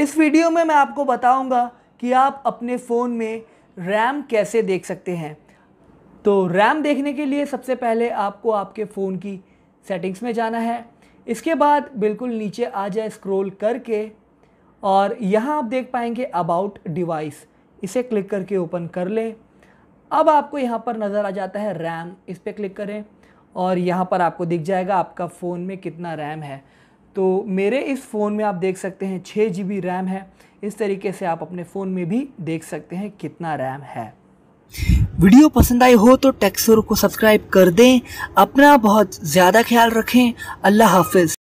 इस वीडियो में मैं आपको बताऊंगा कि आप अपने फ़ोन में रैम कैसे देख सकते हैं तो रैम देखने के लिए सबसे पहले आपको आपके फ़ोन की सेटिंग्स में जाना है इसके बाद बिल्कुल नीचे आ जाए स्क्रॉल करके और यहाँ आप देख पाएंगे अबाउट डिवाइस इसे क्लिक करके ओपन कर लें अब आपको यहाँ पर नज़र आ जाता है रैम इस पर क्लिक करें और यहाँ पर आपको दिख जाएगा आपका फ़ोन में कितना रैम है तो मेरे इस फ़ोन में आप देख सकते हैं छः जी रैम है इस तरीके से आप अपने फ़ोन में भी देख सकते हैं कितना रैम है वीडियो पसंद आई हो तो टेक्सोर को सब्सक्राइब कर दें अपना बहुत ज़्यादा ख्याल रखें अल्लाह हाफिज़